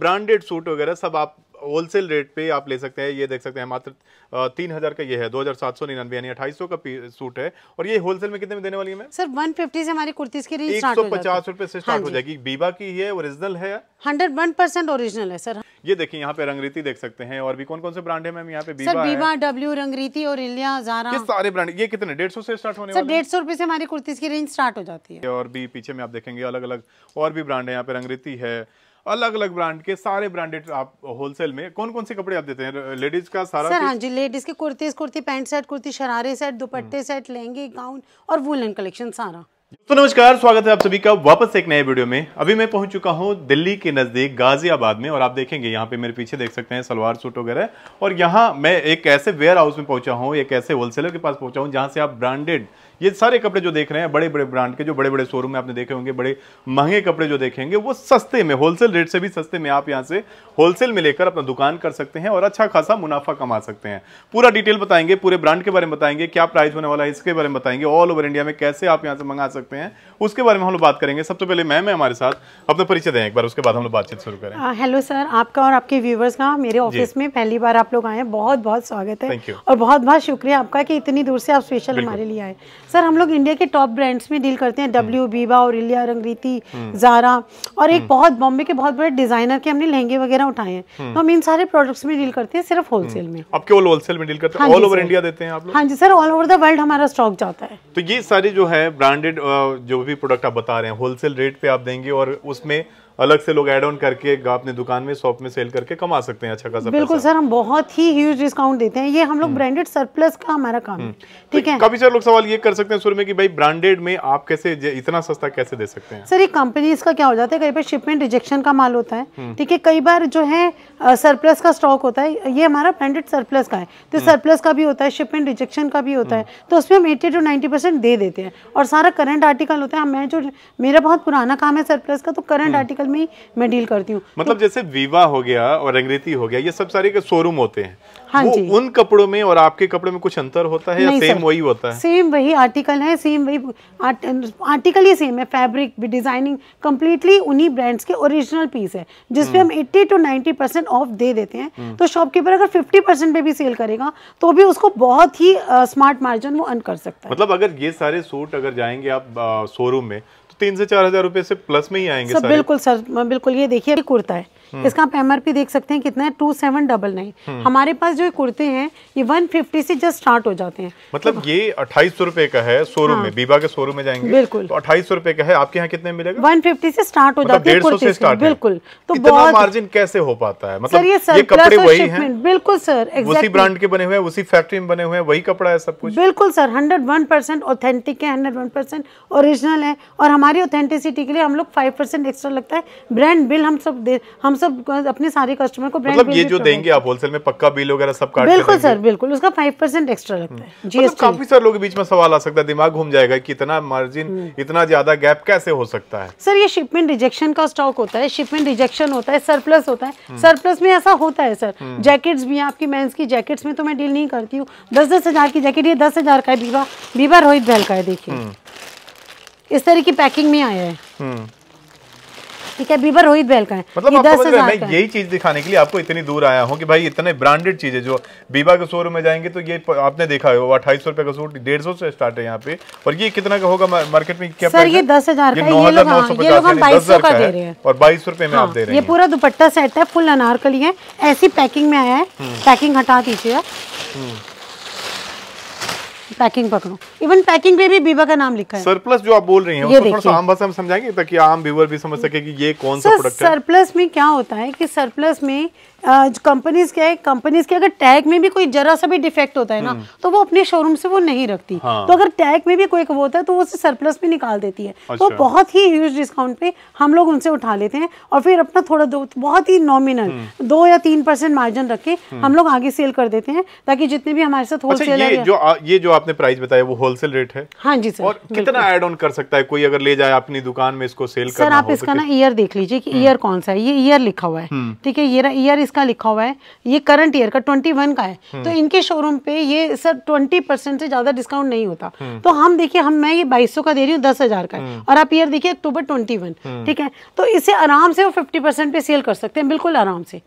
Branded suit वगैरह सब आप होलसेल रेट पे आप ले सकते हैं ये देख सकते हैं मात्र तीन हज़ार का ये है दो हज़ार सात सौ निन्यानवे यानी अठाईस सौ का सूट है और ये होलसेल में कितने में देने वाली है मैं सर फिफ्टी से हमारी कुर्तीस की रेंज सौ पचास रुपए से स्टार्ट हो हाँ जाएगी बीबा की है ओरिजिनल है हंड्रेड वन परसेंट ओरिजिनल है सर ये देखिए यहाँ पे रंगरीति देख सकते हैं और भी कौन कौन से ब्रांड है मैम यहाँ पे बीबा डब्ल्यू रंगरीति और इलिया जारा ये सारे ब्रांड ये कितने डेढ़ सौ से स्टार्ट होने डेढ़ सौ रुपए से हमारी कुर्तीस की रेंज स्टार्ट हो जाती है और भी पीछे में आप देखेंगे अलग अलग और भी ब्रांड है यहाँ पे रंगरीति है अलग अलग ब्रांड के सारे ब्रांडेड आप होलसेल में कौन कौन से कपड़े आप देते हैं लेडीज का सारा सर हाँ जी लेडीज के कुर्तीज कुर्ती पैंट सेट कुर्ती शरारे सेट दुपट्टे हम्म। सेट लहंगे गाउन और वुलन कलेक्शन सारा तो नमस्कार स्वागत है आप सभी का वापस एक नए वीडियो में अभी मैं पहुंच चुका हूं दिल्ली के नज़दीक गाजियाबाद में और आप देखेंगे यहाँ पे मेरे पीछे देख सकते हैं सलवार सूट वगैरह और यहाँ मैं एक ऐसे वेयर हाउस में पहुंचा हूँ एक ऐसे होलसेलर के पास पहुंचा हूँ जहाँ से आप ब्रांडेड ये सारे कपड़े जो देख रहे हैं बड़े बड़े ब्रांड के जो बड़े बड़े शोरूम में आपने देखे होंगे बड़े महंगे कपड़े जो देखेंगे वो सस्ते में होलसेल रेट से भी सस्ते में आप यहाँ से होलसेल में लेकर अपना दुकान कर सकते हैं और अच्छा खासा मुनाफा कमा सकते हैं पूरा डिटेल बताएंगे पूरे ब्रांड के बारे में बताएंगे क्या प्राइस होने वाला है इसके बारे में बताएंगे ऑल ओवर इंडिया में कैसे आप यहाँ से मंगा सकते हैं उसके बारे में हम लोग बात करेंगे सबसे पहले मैम है हमारे साथ अपना परिचय दें एक बार उसके बाद हम लोग बातचीत शुरू करें हेलो सर आपका और आपके व्यूवर्स का मेरे ऑफिस में पहली बार आप लोग आए हैं बहुत बहुत स्वागत है और बहुत बहुत शुक्रिया आपका कि इतनी दूर से आप स्पेशल हमारे लिए आए सर हम लोग इंडिया के टॉप ब्रांड्स में डील करते हैं डब्ल्यू बीबा और इलिया रंगरीति जारा और एक बहुत बॉम्बे के बहुत बड़े डिजाइनर के हमने लहंगे वगैरह उठाए हैं हम्म। तो हम इन सारे प्रोडक्ट्स में डील करते हैं सिर्फ होलसेल हम्म। में आप केवल होलसेल में डील करते हैं ऑल ओवर इंडिया देते हैं आप लोग हाँ जी sir all over the world हमारा स्टॉक जाता है तो ये सारे जो है ब्रांडेड जो भी प्रोडक्ट आप बता रहे हैं होलसेल रेट पे आप देंगे और उसमें अलग से लोग एड ऑन करके अपने दुकान में शॉप में सेल करके कमा सकते हैं अच्छा खासा बिल्कुल सर हम बहुत ही ह्यूज डिस्काउंट देते हैं ये हम लोग ब्रांडेड हम्म। सरप्लस का हमारा काम है हम्म। ठीक तो है काफी सारे लोग सवाल ये कर सकते हैं सुर में की भाई ब्रांडेड में आप कैसे इतना सस्ता कैसे दे सकते हैं सर ये कंपनीज का क्या हो जाता है कई बार शिपमेंट रिजेक्शन का माल होता है हम्म। ठीक है कई बार जो है सरप्लस का स्टॉक होता है ये हमारा ब्रांडेड सरप्लस का है तो सरप्लस का भी होता है शिपमेंट रिजेक्शन का भी होता है तो उसमें हम एट्टी टू नाइनटी परसेंट दे देते हैं और सारा करंट आर्टिकल होता है मैं जो मेरा बहुत पुराना काम है सरप्लस का तो करंट आर्टिकल सेक्टर में मैं डील करती हूँ तो मतलब तो, जैसे विवाह हो गया और अंग्रेजी हो गया ये सब सारे के शोरूम होते हैं हाँ वो जी उन कपड़ों में और आपके कपड़े में कुछ अंतर होता है या सेम वही होता है सेम वही आर्टिकल है सेम वही आर्टिकल ही सेम है फैब्रिक भी डिजाइनिंग कम्प्लीटली उन्हीं ब्रांड्स के ओरिजिनल पीस है जिसपे हम्म। हम 80 टू 90 परसेंट ऑफ दे देते हैं हम्म। तो शॉपकीपर अगर 50 परसेंट पे भी सेल करेगा तो भी उसको बहुत ही स्मार्ट मार्जिन वो अर्न कर सकता है मतलब अगर ये सारे सूट अगर जाएंगे आप शोरूम में तीन से चार हजार रुपए से प्लस में ही आएंगे सर बिल्कुल सर बिल्कुल ये देखिए कुर्ता है हम्म। इसका आप एम देख सकते हैं कितना है टू सेवन डबल नाइन हमारे पास जो कुर्ते हैं ये वन फिफ्टी से जस्ट स्टार्ट हो जाते हैं मतलब तो, ये अट्ठाईस सौ रुपए का है शोरूम हाँ, में बीबा के शोरूम में जाएंगे बिल्कुल तो अट्ठाईस सौ रुपए का है आपके यहाँ कितने मिलेगा वन फिफ्टी से स्टार्ट हो मतलब जाते हैं बिल्कुल तो बहुत मार्जिन कैसे हो पाता है मतलब ये कपड़े वही है बिल्कुल सर उसी ब्रांड के बने हुए हैं उसी फैक्ट्री में बने हुए हैं वही कपड़ा है सब कुछ बिल्कुल sir hundred one percent authentic है हंड्रेड वन परसेंट ओरिजिनल है और हमारी ऑथेंटिसिटी के लिए हम लोग फाइव परसेंट एक्स्ट्रा लगता है ब्रांड बिल हम सब हम सब अपने सारे कस्टमर को ब्रांड मतलब ये जो तो देंगे आप होलसेल में पक्का बिल वगैरह सब काट बिल्कुल सर बिल्कुल उसका फाइव परसेंट एक्स्ट्रा लगता है जीएसटी हम्म। मतलब काफी सारे लोग बीच में सवाल आ सकता है दिमाग घूम जाएगा कि इतना मार्जिन हम्म। इतना ज्यादा गैप कैसे हो सकता है सर ये शिपमेंट रिजेक्शन का स्टॉक होता है शिपमेंट रिजेक्शन होता है सरप्लस होता है सरप्लस हम्म। में ऐसा होता है सर जैकेट्स भी आपकी मेन्स की जैकेट्स में तो मैं डील नहीं करती हूँ दस दस हजार की जैकेट ये दस हजार का है बीवा बीवा रोहित दल का है देखिए इस तरह की पैकिंग में आया है ठीक है बीबर रोहित बैल का है मतलब दस हजार मैं यही चीज दिखाने के लिए आपको इतनी दूर आया हूँ कि भाई इतने ब्रांडेड चीजें जो बीबा के शोरूम में जाएंगे तो ये आपने देखा है अट्ठाईस सौ रुपए का सूट डेढ़ सौ से स्टार्ट है यहाँ पे और ये कितना का होगा मार्केट में क्या सर ये दस हजार हाँ, और बाईस सौ रुपए में आप हाँ, दे रहे हैं ये पूरा दुपट्टा सेट है फुल अनारकली है ऐसी हम्म। पैकिंग में आया है पैकिंग हम्म। हटा दीजिए हम्म। पैकिंग पकड़ो इवन पैकिंग पे भी बीवा का नाम लिखा है सरप्लस जो आप बोल रही हैं उसको थोड़ा सा आम भाषा में समझाएंगे ताकि आम व्यूअर भी समझ सके कि ये कौन सा प्रोडक्ट है सरप्लस में क्या होता है कि सरप्लस में कंपनीज क्या है कंपनीज के अगर टैग में भी कोई जरा सा भी डिफेक्ट होता है ना हम्म। तो वो अपने शोरूम से वो नहीं रखती हाँ। तो अगर टैग में भी कोई होता है तो वो उसे सरप्लस में निकाल देती है तो अच्छा। तो बहुत ही ह्यूज डिस्काउंट पे हम लोग उनसे उठा लेते हैं और फिर अपना थोड़ा दो बहुत ही नॉमिनल हम्म। दो या तीन परसेंट मार्जिन रख के हम्म। हम लोग आगे सेल कर देते हैं ताकि जितने भी हमारे साथ होलसेल अच्छा, ये जो ये जो आपने प्राइस बताया वो होलसेल रेट है हाँ जी सर कितना एड ऑन कर सकता है कोई अगर ले जाए अपनी दुकान में इसको सेल सर आप तो इसका ना ईयर देख लीजिए कि ईयर कौन सा है ये ईयर लिखा हुआ है ठीक है ये ईयर इसका का लिखा हुआ है ये करंट ईयर का ट्वेंटी वन का है हम्म। तो इनके शोरूम पे ये सर ट्वेंटी परसेंट से ज़्यादा डिस्काउंट नहीं होता हम्म। तो हम देखिए हम मैं ये बाईस का दे रही हूँ दस हज़ार का हम्म। और आप ईयर देखिए अक्टूबर ट्वेंटी वन ठीक है तो इसे आराम से वो फिफ्टी पे सेल कर सकते हैं बिल्कुल आराम से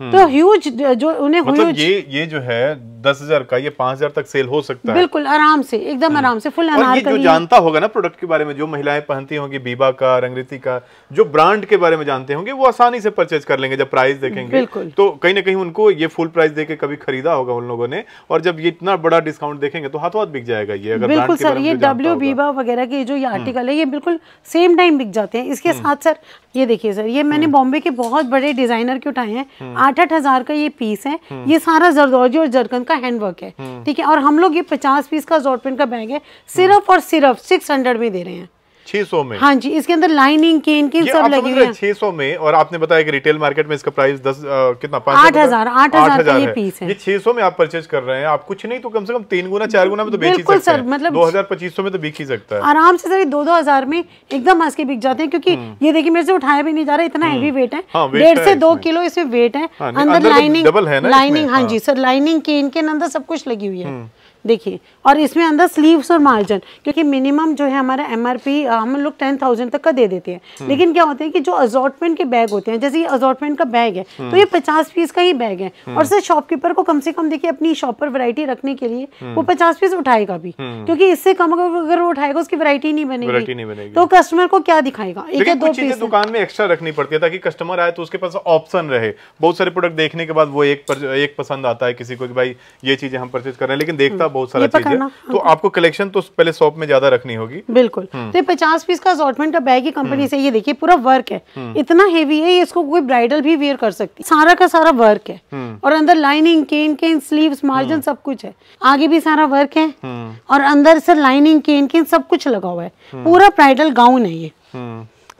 हम्म। तो ह्यूज जो उन्हें मतलब ये ये जो है दस हजार का ये पांच हजार तक सेल हो सकता है बिल्कुल आराम से एकदम हम्म। आराम से फुल अनार जो जानता होगा ना प्रोडक्ट के बारे में जो महिलाएं पहनती होंगी बीबा का रंगरीति का जो ब्रांड के बारे में जानते होंगे वो आसानी से परचेज कर लेंगे जब प्राइस देखेंगे बिल्कुल तो कहीं ना कहीं उनको ये फुल प्राइस दे कभी खरीदा होगा उन लोगों ने और जब ये इतना बड़ा डिस्काउंट देखेंगे तो हाथों हाथ बिक जाएगा ये बिल्कुल सर ये डब्ल्यू बीबा वगैरह के जो ये आर्टिकल हम्म। है ये बिल्कुल सेम टाइम बिक जाते हैं इसके साथ सर ये देखिए सर ये मैंने हम्म। बॉम्बे के बहुत बड़े डिजाइनर के उठाए हैं हम्म। आठ आठ हजार का ये पीस है हम्म। ये सारा जरदौजी और जरकन का हैंडवर्क है ठीक है और हम लोग ये पचास पीस का जॉर्पेन का बैग है सिर्फ और सिर्फ सिक्स हंड्रेड में दे रहे हैं 600 में हाँ जी इसके अंदर लाइनिंग केन के सब लगी हुई है 600 में और आपने बताया कि रिटेल मार्केट में इसका प्राइस दस आ, कितना आठ हजार आठ हजार पीस है ये सौ में आप परचेज कर रहे हैं आप कुछ नहीं तो कम से कम तीन गुना चार गुना में तो बेच ही सर मतलब दो हजार पच्चीस सौ में तो बिक ही सकता है आराम से सर दो दो हजार में एकदम हंस के बिक जाते हैं क्योंकि हम्म। ये देखिए मेरे से उठाया भी नहीं जा रहा इतना हैवी हम्म। वेट है हाँ, डेढ़ से दो किलो इसमें वेट है हाँ, अंदर लाइनिंग डबल तो है लाइनिंग हाँ जी हाँ। सर लाइनिंग केन के अंदर सब कुछ लगी हुई है हम्म। देखिए और इसमें अंदर स्लीव्स और मार्जिन क्योंकि मिनिमम जो है हमारा एम हम लोग टेन थाउजेंड तक का दे देते हैं हम्म। लेकिन क्या होता है कि जो अजॉटमेंट के बैग होते हैं जैसे ये अजॉटमेंट का बैग है तो हम्म। ये पचास पीस का ही बैग है हम्म। और सर शॉपकीपर को कम से कम देखिए अपनी शॉप पर वरायटी रखने के लिए वो पचास पीस उठाएगा भी क्योंकि इससे कम अगर वो उठाएगा उसकी वरायटी नहीं बनेगी तो कस्टमर को क्या दिखाएगा एक या दो पीस दुकान में एक्स्ट्रा रखनी पड़ती है ताकि कस्टमर आए तो उसके पास ऑप्शन रहे बहुत सारे प्रोडक्ट देखने के बाद वो एक पसंद आता है किसी को भाई ये चीजें हम परचेज कर रहे हैं लेकिन देखता सारा बहुत सारा चीज है तो हाँ। आपको कलेक्शन तो पहले शॉप में ज्यादा रखनी होगी बिल्कुल हम्म। तो पचास पीस का असॉटमेंट का बैग ही कंपनी हम्म। से ये देखिए पूरा वर्क है हम्म। इतना हेवी है इसको कोई ब्राइडल भी वेयर कर सकती है सारा का सारा वर्क है और अंदर लाइनिंग केन केन स्लीव मार्जिन सब कुछ है आगे भी सारा वर्क है और अंदर से लाइनिंग केन केन सब कुछ लगा हुआ है पूरा ब्राइडल गाउन है ये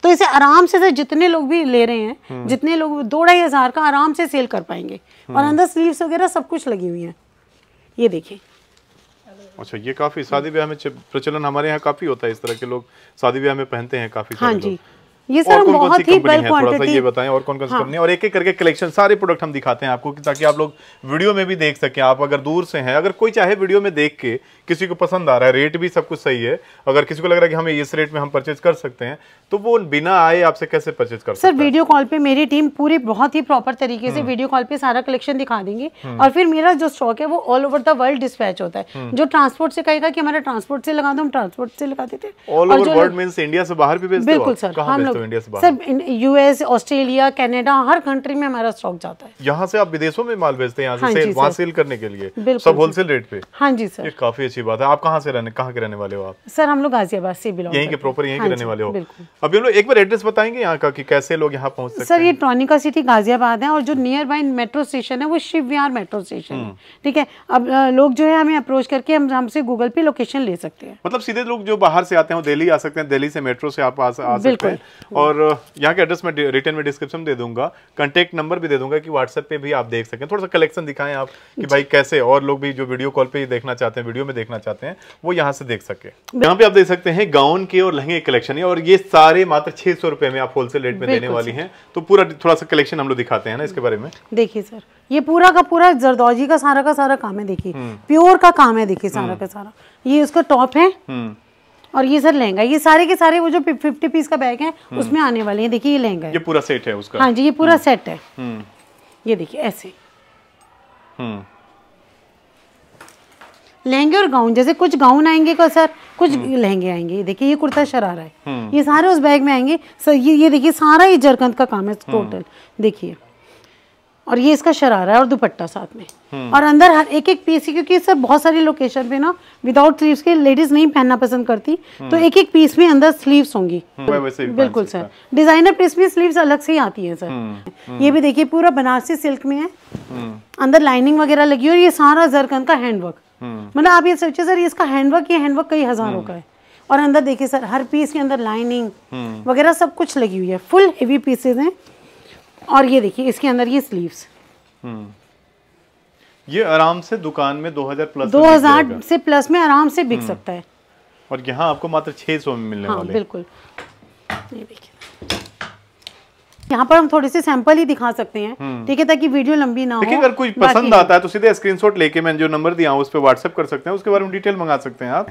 तो इसे आराम से से जितने लोग भी ले रहे हैं जितने लोग दो ढाई हजार का आराम से सेल कर पाएंगे और अंदर स्लीव्स वगैरह सब कुछ लगी हुई है ये देखिए अच्छा ये काफी शादी ब्याह में प्रचलन हमारे यहाँ काफी होता है इस तरह के लोग शादी ब्याह में पहनते हैं काफी हाँ जी ये सर बहुत ही बल क्वांटिटी ये बताएं और कौन कौन सी कंपनी हाँ। और एक एक करके कलेक्शन सारे प्रोडक्ट हम दिखाते हैं आपको ताकि आप लोग वीडियो में भी देख सकें आप अगर दूर से हैं अगर कोई चाहे वीडियो में देख के किसी को पसंद आ रहा है रेट भी सब कुछ सही है अगर किसी को लग रहा है कि हमें इस रेट में हम परचेज कर सकते हैं तो वो बिना आए आपसे कैसे परचेज कर सर वीडियो कॉल पे मेरी टीम पूरी बहुत ही प्रॉपर तरीके से वीडियो हम्म। कॉल पे सारा कलेक्शन दिखा देंगे हम्म। और फिर मेरा जो स्टॉक है वो all over the world dispatch होता है हम्म। जो ट्रांसपोर्ट से कहेगा कि हमारा ट्रांसपोर्ट से लगा दो हम ट्रांसपोर्ट से लगा देते all over world means India से बाहर भी भेजते बिल्कुल सर हम लोग सर यूएस ऑस्ट्रेलिया कनाडा हर कंट्री में हमारा स्टॉक जाता है यहाँ से आप विदेशों में माल भेजते हैं यहाँ से हाँ वहाँ सेल करने के लिए सब होलसेल रेट पे हाँ जी सर काफी अच्छी अच्छी बात है आप कहाँ से रहने कहाँ के रहने वाले हो आप सर हम लोग गाजियाबाद से बिलोंग यहीं के प्रॉपर यहीं के हाँ रहने वाले हो अभी हम लोग एक बार एड्रेस बताएंगे यहाँ का कि कैसे लोग यहाँ पहुँच सकते सर ये ट्रॉनिका सिटी गाजियाबाद है और जो नियर बाई मेट्रो स्टेशन है वो शिव विहार मेट्रो स्टेशन है हम्म। ठीक है अब लोग जो है हमें अप्रोच करके हम हमसे गूगल पे लोकेशन ले सकते हैं मतलब सीधे लोग जो बाहर से आते हैं दिल्ली आ सकते हैं दिल्ली से मेट्रो से आप आ, आ सकते हैं और यहाँ के एड्रेस में रिटर्न में डिस्क्रिप्शन दे दूंगा कॉन्टेक्ट नंबर भी दे दूंगा कि व्हाट्सएप पे भी आप देख सकें थोड़ा सा कलेक्शन दिखाएं आप कि भाई कैसे और लोग भी जो वीडियो कॉल पे देखना चाहते हैं वीडियो में देख देखना चाहते हैं वो यहाँ से देख सके यहाँ पे आप देख सकते हैं गाउन के और लहंगे कलेक्शन है और ये सारे मात्र छह सौ रुपए में आप होलसेल रेट में देने वाली हैं तो पूरा थोड़ा सा कलेक्शन हम लोग दिखाते हैं ना इसके बारे में देखिए सर ये पूरा का पूरा जरदौजी का सारा का सारा काम है देखिए हम्म। प्योर का काम है देखिए सारा हम्म। का सारा ये उसका टॉप है हम्म। और ये सर लहंगा ये सारे के सारे वो जो फिफ्टी पीस का बैग है उसमें आने वाले हैं देखिए ये लहंगा ये पूरा सेट है उसका हाँ जी ये पूरा सेट है ये देखिए ऐसे हम्म लहंगे और गाउन जैसे कुछ गाउन आएंगे का सर कुछ हम्म। लहंगे आएंगे देखिए ये कुर्ता शरारा है हम्म। ये सारे उस बैग में आएंगे सर ये ये देखिए सारा ही जरकंद का काम है हम्म। टोटल देखिए और ये इसका शरारा है और दुपट्टा साथ में और अंदर हर एक एक पीस क्योंकि सर बहुत सारी लोकेशन पे ना विदाउट स्लीव्स के लेडीज नहीं पहनना पसंद करती तो एक एक पीस में अंदर स्लीव्स होंगी बिल्कुल सर डिजाइनर पीस में स्लीव्स अलग से ही आती है सर ये भी देखिए पूरा बनारसी सिल्क में है अंदर लाइनिंग वगैरह लगी और ये सारा जरकन का हैंडवर्क मतलब आप ये सोचिए सर इसका हैंडवर्क ये हैंडवर्क कई हजारों का है और अंदर देखिए सर हर पीस के अंदर लाइनिंग वगैरह सब कुछ लगी हुई है फुल हेवी पीसेज हैं और ये देखिए इसके अंदर ये स्लीव्स ये आराम से दुकान में 2000 प्लस 2000 से प्लस में आराम से बिक हम्म। सकता है और यहाँ आपको मात्र 600 में मिलने हाँ, वाले बिल्कुल ये देखिए यहाँ पर हम थोड़े से सैंपल ही दिखा सकते हैं हम्म। ठीक है ताकि वीडियो लंबी ना हो अगर कुछ पसंद आता है तो सीधे स्क्रीनशॉट लेके मैंने जो नंबर दिया उस पर व्हाट्सएप कर सकते हैं उसके बारे में डिटेल मंगा सकते हैं आप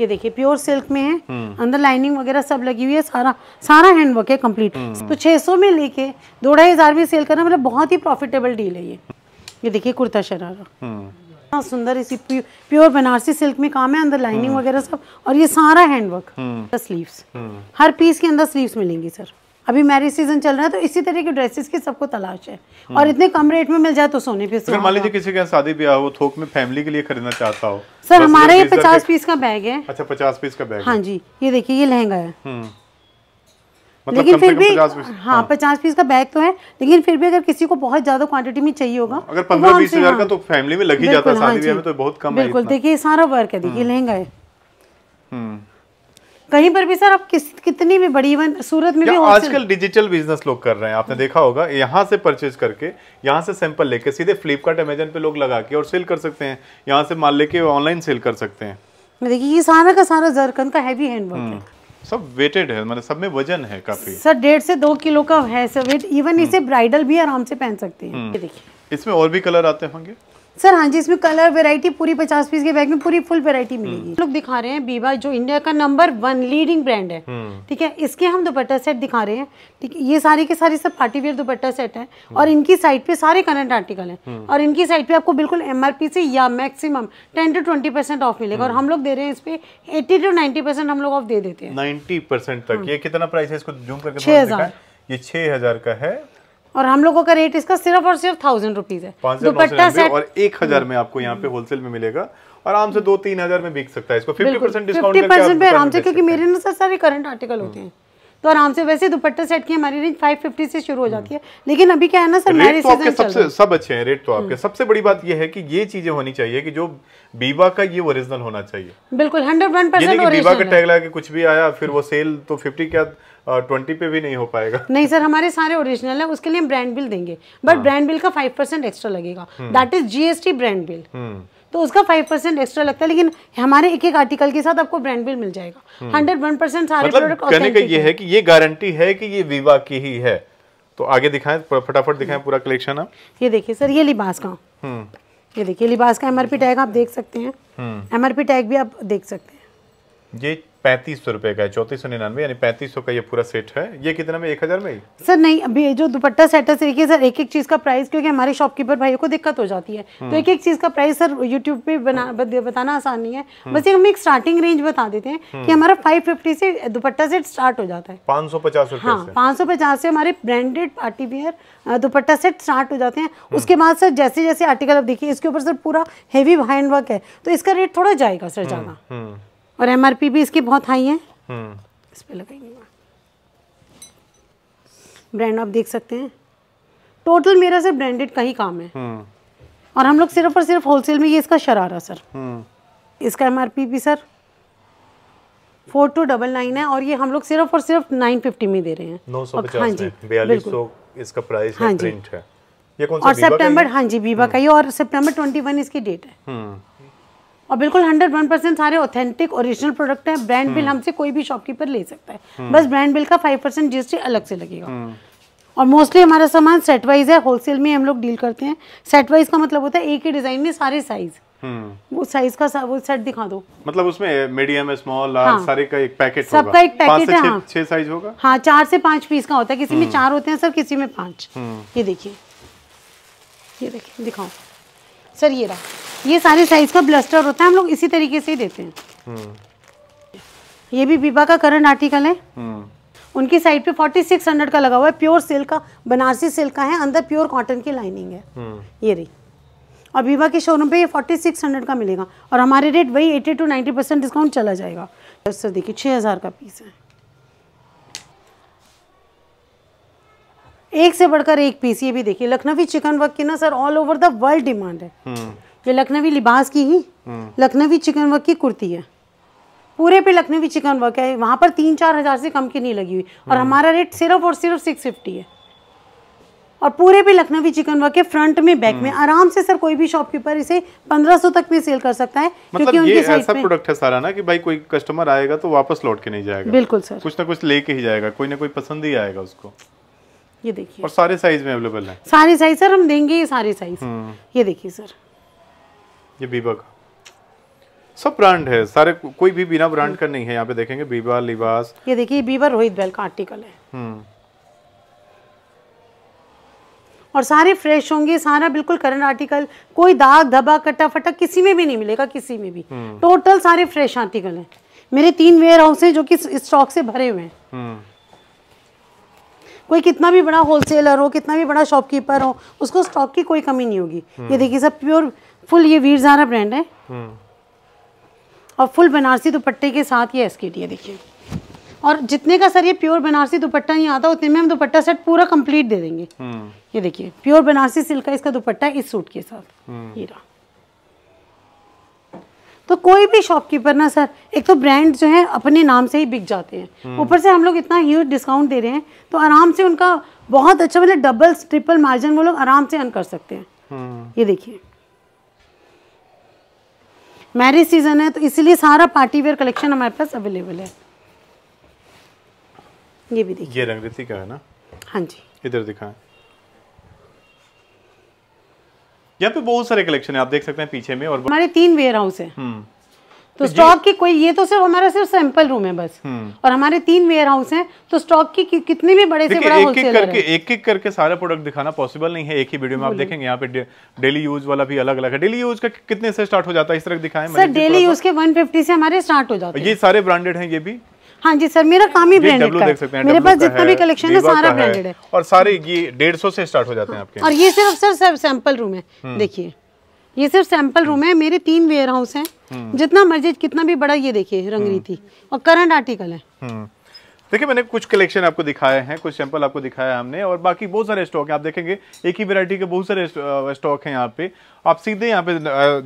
ये देखिए प्योर सिल्क में है हम्म। अंदर लाइनिंग वगैरह सब लगी हुई है सारा सारा हैंड वर्क है कंप्लीट हम्म। तो 600 में लेके दो ढाई हजार में सेल करना मतलब बहुत ही प्रॉफिटेबल डील है ये ये देखिए कुर्ता शरारा इतना सुंदर इसी प्योर, प्योर बनारसी सिल्क में काम है अंदर लाइनिंग वगैरह सब और ये सारा हैंडवर्क स्लीव्स हर पीस के अंदर स्लीव्स मिलेंगी सर अभी मैरिज सीजन चल रहा है तो इसी तरह के ड्रेसेस की सबको तलाश है और हम्म। इतने कम रेट में मिल जाए तो सोने पे मान लीजिए किसी का शादी ब्याह हो थोक में फैमिली के लिए खरीदना चाहता हो सर हमारा ये पचास पीस का बैग है अच्छा पचास पीस का बैग हाँ जी ये देखिए ये लहंगा है हम्म। मतलब लेकिन फिर भी हाँ, हाँ पचास पीस का बैग तो है लेकिन फिर भी अगर किसी को बहुत ज्यादा क्वांटिटी में चाहिए होगा अगर तो पंद्रह बीस हजार का हाँ। तो फैमिली में लग ही जाता है हाँ शादी में तो बहुत कम बिल्कुल देखिए सारा वर्क है देखिए हम्म। लहंगा है कहीं पर भी सर आप किस कितनी भी बड़ी इवन सूरत में भी आजकल डिजिटल बिजनेस लोग कर रहे हैं आपने देखा होगा यहाँ से परचेज करके यहाँ से सैंपल लेके सीधे फ्लिपकार्ट अमेजन पे लोग लगा के और सेल कर सकते हैं यहाँ से माल लेके ऑनलाइन सेल कर सकते हैं देखिए ये सारा का सारा जरकन का हैवी हैंडवर्क है हम्म, सब वेटेड है मतलब सब में वजन है काफी सर डेढ़ से दो किलो का है सर वेट इवन हम्म। इसे ब्राइडल भी आराम से पहन सकते हैं हम्म। देखिए इसमें और भी कलर आते होंगे सर हाँ जी इसमें कलर वेरायटी पूरी पचास पीस के बैग में पूरी फुल वेरायटी हम्म। मिलेगी लोग दिखा रहे हैं बीवा जो इंडिया का नंबर वन लीडिंग ब्रांड है हम्म। ठीक है इसके हम दुपट्टा सेट दिखा रहे हैं ठीक है ये सारी के सारी सब पार्टी वेयर दुपट्टा सेट है हम्म। और इनकी साइड पे सारे करंट आर्टिकल हैं और इनकी साइड पे आपको बिल्कुल एम से या maximum ten to twenty percent off मिलेगा और हम लोग दे रहे हैं इस पे एट्टी टू नाइनटी परसेंट हम लोग ऑफ दे देते हैं नाइन्टी परसेंट तक ये कितना प्राइस है इसको जूम करके छह हजार ये छह हजार का है और हम लोगों का रेट इसका सिर्फ और सिर्फ थाउजेंड रुपीज है दुपट्टा सेट और एक हजार में आपको यहाँ पे होलसेल में मिलेगा आराम से दो तीन हजार में बिक सकता है इसको फिफ्टी परसेंट डिस्काउंट पे आराम से क्योंकि मेरे ना सारे करंट आर्टिकल होते हैं तो आराम से वैसे दुपट्टा सेट की हमारी रेंज 550 से शुरू हो हम्म। जाती है लेकिन अभी क्या है ना सर मैरिज तो आपके सबसे सब अच्छे हैं रेट तो आपके हम्म। सबसे बड़ी बात यह है कि ये चीजें होनी चाहिए कि जो बीवा का ये ओरिजिनल होना चाहिए बिल्कुल हंड्रेड वन परसेंट बीवा का टैग लगा के कुछ भी आया फिर वो सेल तो फिफ्टी क्या ट्वेंटी पे भी नहीं हो पाएगा नहीं सर हमारे सारे ओरिजिनल है उसके लिए हम ब्रांड बिल देंगे बट ब्रांड बिल का फाइव परसेंट एक्स्ट्रा लगेगा that is GST brand bill तो उसका फाइव परसेंट एक्स्ट्रा लगता है लेकिन हमारे एक एक आर्टिकल के साथ आपको ब्रांड बिल मिल जाएगा हंड्रेड वन परसेंट सारे प्रोडक्ट मतलब कहने का ये है कि ये गारंटी है कि ये विवा की ही है तो आगे दिखाएं फटाफट दिखाएं पूरा कलेक्शन आप हम्म। ये देखिए सर ये लिबास का हम्म। ये देखिए लिबास का एमआरपी टैग आप देख सकते हैं एमआरपी हम्म। टैग भी आप देख सकते हैं ये पैंतीस सौ रुपए का है चौतीस सौ निन्यानवे यानी पैंतीस सौ का ये पूरा सेट है ये कितना में एक हज़ार में सर नहीं अभी जो दुपट्टा सेट है सर देखिए सर एक एक चीज़ का प्राइस क्योंकि हमारे शॉपकीपर भाइयों को दिक्कत हो जाती है तो हम्म। एक एक चीज़ का प्राइस सर यूट्यूब पे बना हम्म। बताना आसान नहीं है हम्म। बस ये हम एक स्टार्टिंग रेंज बता देते हैं कि हमारा फाइव फिफ्टी से दुपट्टा सेट स्टार्ट हो जाता है पाँच सौ पचास हाँ, पाँच सौ पचास से हमारे ब्रांडेड पार्टी वेयर दुपट्टा सेट स्टार्ट हो जाते हैं उसके बाद सर जैसे जैसे आर्टिकल आप देखिए इसके ऊपर सर पूरा हैवी हैंड वर्क है तो इसका रेट थोड़ा जाएगा सर जाना और एम भी इसकी बहुत हाई है हम्म। इस पर लगाएंगे ब्रांड आप देख सकते हैं टोटल मेरा सिर्फ ब्रांडेड का ही काम है हम्म। और हम लोग सिर्फ और सिर्फ होलसेल में ये इसका शरारा सर हम्म। इसका एम भी sir four two double nine है और ये हम लोग सिर्फ और सिर्फ नाइन फिफ्टी में दे रहे हैं सौ हाँ, हाँ जी बयालीस इसका प्राइस हाँ जी है ये कौन सा और सेप्टेम्बर हाँ जी बीबा का ही और सेप्टेम्बर ट्वेंटी वन इसकी डेट है और बिल्कुल हंड्रेड वन परसेंट सारे ऑथेंटिक ओरिजिनल प्रोडक्ट हैं ब्रांड हम्म। बिल हमसे कोई भी शॉपकीपर ले सकता है हम्म। बस ब्रांड बिल का फाइव परसेंट जीएसटी अलग से लगेगा हम्म। और मोस्टली हमारा सामान सेट वाइज है होलसेल में हम लोग डील करते हैं सेट वाइज का मतलब होता है एक ही डिजाइन में सारे साइज वो साइज का सा, वो सेट दिखा दो मतलब उसमें मीडियम स्मॉल हाँ, सारे का एक पैकेट सब होगा। एक पैकेट है हाँ, छह साइज होगा हाँ चार से पांच पीस का होता है किसी में चार होते हैं सर किसी में पांच ये देखिए ये देखिए दिखाओ सर ये रहा ये सारे साइज का ब्लस्टर होता है हम लोग इसी तरीके से ही देते हैं हम्म। ये भी बीबा का करंट आर्टिकल है हम्म। उनकी साइड पे 4600 का लगा हुआ है प्योर सिल्क का बनारसी सिल्क का है अंदर प्योर कॉटन की लाइनिंग है हम्म। ये रही और बीबा के शोरूम पे ये 4600 का मिलेगा और हमारे रेट वही 80 टू 90 परसेंट डिस्काउंट चला जाएगा सर देखिए 6000 का पीस है एक से बढ़कर एक पीस ये भी देखिए लखनवी चिकन वर्क की ना sir all over the world demand है ये लखनवी लिबास की ही हम्म। लखनवी चिकन वर्क की कुर्ती है पूरे पे लखनवी चिकन वर्क है वहाँ पर तीन चार हज़ार से कम की नहीं लगी हुई और हम्म। हमारा रेट सिर्फ और सिर्फ सिक्स फिफ्टी है और पूरे पे लखनवी चिकन वर्क के फ्रंट में बैक में हम्म। आराम से सर कोई भी शॉपकीपर इसे पंद्रह सौ तक में सेल कर सकता है मतलब क्योंकि उनकी साइट ऐसा प्रोडक्ट है सारा ना कि भाई कोई कस्टमर आएगा तो वापस लौट के नहीं जाएगा बिल्कुल सर कुछ ना कुछ लेके ही जाएगा कोई ना कोई पसंद ही आएगा उसको ये देखिए और सारे साइज में अवेलेबल है सारे साइज सर हम देंगे ये सारे साइज ये देखिए सर ये बीबा का सब ब्रांड है सारे कोई भी बिना ब्रांड का नहीं है यहाँ पे देखेंगे बीबा लिबास ये देखिए बीबा रोहित बैल का आर्टिकल है हम्म। और सारे फ्रेश होंगे सारा बिल्कुल करंट आर्टिकल कोई दाग धब्बा कटा फटा किसी में भी नहीं मिलेगा किसी में भी टोटल हम्म। सारे फ्रेश आर्टिकल हैं मेरे तीन वेयर हाउस हैं जो कि स्टॉक से भरे हुए हैं हम्म। कोई कितना भी बड़ा होलसेलर हो कितना भी बड़ा शॉपकीपर हो उसको स्टॉक की कोई कमी नहीं होगी ये देखिए सब प्योर फुल ये वीर ज़ारा ब्रांड है हम्म। और फुल बनारसी दुपट्टे के साथ ये एस के है देखिए और जितने का सर ये प्योर बनारसी दुपट्टा नहीं आता उतने में हम दुपट्टा सेट पूरा कंप्लीट दे देंगे हम्म। ये देखिए प्योर बनारसी सिल्क का इसका दुपट्टा इस सूट के साथ हीरा हम्म। तो कोई भी शॉपकीपर ना सर एक तो ब्रांड जो है अपने नाम से ही बिक जाते हैं ऊपर से हम लोग इतना ह्यूज डिस्काउंट दे रहे हैं तो आराम से उनका बहुत अच्छा मतलब डबल ट्रिपल मार्जिन वो लोग आराम से अर्न कर सकते हैं ये देखिए मैरिज सीजन है तो इसीलिए सारा पार्टी वेयर कलेक्शन हमारे पास अवेलेबल है ये भी देखिए ये रीति का है ना हाँ जी इधर दिखाएं यहाँ पे बहुत सारे कलेक्शन है आप देख सकते हैं पीछे में और हमारे तीन वेयर हाउस है तो स्टॉक तो की कोई ये तो सिर्फ हमारा सिर्फ सैंपल रूम है बस हम्म। और हमारे तीन वेयर हाउस हैं तो स्टॉक की कितने भी बड़े से बड़ा एक एक करके एक एक करके सारे प्रोडक्ट दिखाना पॉसिबल नहीं है एक ही वीडियो में आप देखेंगे यहाँ पे डेली यूज वाला भी अलग अलग है डेली यूज का कितने से स्टार्ट हो जाता है इस तरह दिखाएं सर डेली यूज के वन से हमारे स्टार्ट हो जाते हैं ये सारे ब्रांडेड है ये भी हाँ जी सर मेरा काम ही ब्रांडेड का देख सकते हैं मेरे पास जितना भी कलेक्शन है सारा ब्रांडेड है और सारे ये डेढ़ से स्टार्ट हो जाते हैं हाँ। आपके और ये सिर्फ सर सैंपल रूम है हम्म। देखिए ये सिर्फ सैंपल रूम है मेरे तीन वेयर हाउस हैं हम्म। जितना मर्जी कितना भी बड़ा ये देखिए रंगरीति हम्म। और करंट आर्टिकल है हम्म। देखिए मैंने कुछ कलेक्शन आपको दिखाए हैं कुछ सैंपल आपको दिखाया हमने और बाकी बहुत सारे स्टॉक हैं आप देखेंगे एक ही वैरायटी के बहुत सारे स्टॉक हैं यहाँ पे आप सीधे यहाँ पे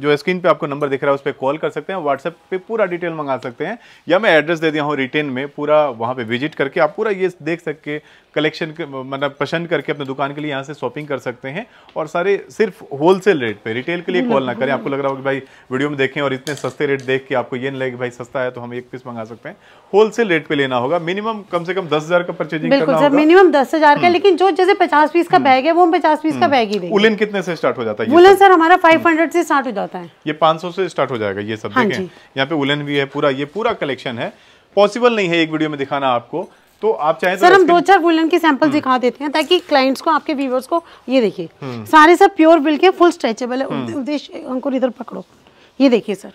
जो स्क्रीन पे आपको नंबर दिख रहा है उस पर कॉल कर सकते हैं व्हाट्सएप पे पूरा डिटेल मंगा सकते हैं या मैं एड्रेस दे दिया हूँ रिटेन में पूरा वहाँ पर विजिट करके आप पूरा ये देख सकते कलेक्शन मतलब पसंद करके अपने दुकान के लिए यहाँ से शॉपिंग कर सकते हैं और सारे सिर्फ होलसेल रेट पर रिटेल के लिए कॉल ना करें आपको लग रहा हो कि भाई वीडियो में देखें और इतने सस्ते रेट देख के आपको ये नहीं लगे भाई सस्ता है तो हम एक पीस मंगा सकते हैं होलसेल रेट पर लेना होगा मिनिमम मिनिमम कम से कम दस हजार का परचेजिंग बिल्कुल सर मिनिमम दस हजार का हम्म। लेकिन जो जैसे पचास पीस का हम्म। बैग है वो हम पचास पीस का हम्म। बैग ही देंगे उलन कितने से स्टार्ट हो जाता है उलन सर हमारा फाइव हंड्रेड से स्टार्ट हो जाता है ये पांच सौ से स्टार्ट हो जाएगा ये सब हाँ देखें यहाँ पे उलन भी है पूरा ये पूरा कलेक्शन है पॉसिबल नहीं है एक वीडियो में दिखाना आपको तो आप चाहे तो सर तो हम दो चार वुलन के सैंपल दिखा देते हैं ताकि क्लाइंट्स को आपके व्यूवर्स को ये देखिए सारे सब प्योर बिल के फुल स्ट्रेचेबल है उद्देश्य अंकुर इधर पकड़ो ये देखिए सर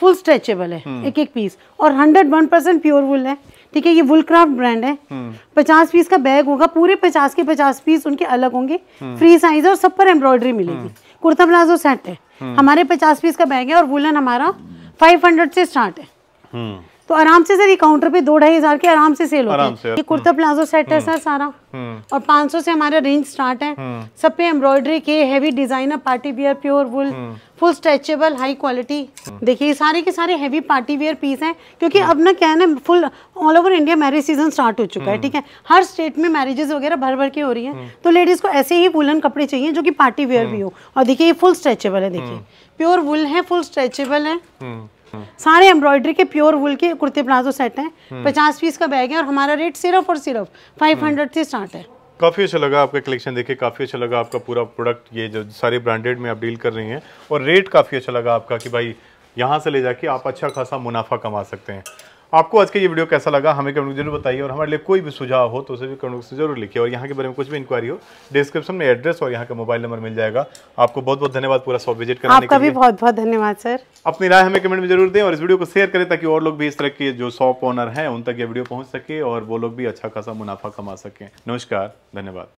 फुल स्ट्रेचेबल है एक एक पीस और hundred one percent pure wool है ठीक है ये वुलक्राफ्ट ब्रांड है हम्म। पचास पीस का बैग होगा पूरे पचास के पचास पीस उनके अलग होंगे फ्री हम्म। साइज और सब पर एम्ब्रॉयडरी हम्म। मिलेगी कुर्ता प्लाजो सेट है हमारे पचास पीस का बैग है और वुलन हमारा फाइव हंड्रेड से स्टार्ट है तो आराम से सर ये काउंटर पे दो ढाई हजार के आराम से सेल होते हैं ये कुर्ता हम्म। प्लाजो सेट है हम्म। सर सारा हम्म। और 500 से हमारा रेंज स्टार्ट है सब पे एम्ब्रॉयडरी के heavy designer party wear pure wool full stretchable high quality देखिए सारे के सारे हैवी पार्टी वियर पीस हैं क्योंकि अब ना क्या है ना full all over India marriage season start हो चुका है ठीक है हर स्टेट में मैरिजेस वगैरह भर भर के हो रही हैं तो लेडीज़ को ऐसे ही वुलन कपड़े चाहिए जो कि पार्टी वेयर भी हो और देखिए ये फुल स्ट्रेचेबल है देखिए प्योर वुल है फुल स्ट्रेचेबल है सारे एम्ब्रॉयडरी के प्योर वुल के कुर्ते प्लाजो सेट हैं हम्म। पचास पीस का बैग है और हमारा रेट सिर्फ और सिर्फ फाइव हंड्रेड से स्टार्ट है काफ़ी अच्छा लगा आपका कलेक्शन देखे काफ़ी अच्छा लगा आपका पूरा प्रोडक्ट ये जो सारे ब्रांडेड में आप डील कर रही हैं और रेट काफ़ी अच्छा लगा आपका कि भाई यहाँ से ले जाके आप अच्छा खासा मुनाफा कमा सकते हैं आपको आज का ये वीडियो कैसा लगा हमें कमेंट जरूर बताइए और हमारे लिए कोई भी सुझाव हो तो उसे भी कमेंट से जरूर लिखिए और यहाँ के बारे में कुछ भी इंक्वायरी हो डिस्क्रिप्शन में एड्रेस और यहाँ का मोबाइल नंबर मिल जाएगा आपको बहुत बहुत धन्यवाद पूरा शॉप विजिट करने आपका भी बहुत बहुत धन्यवाद सर अपनी राय हमें कमेंट में जरूर दें और इस वीडियो को शेयर करें ताकि और लोग भी इस तरह के जो शॉप ओनर हैं उन तक ये वीडियो पहुँच सके और वो लोग भी अच्छा खासा मुनाफा कमा सकें नमस्कार धन्यवाद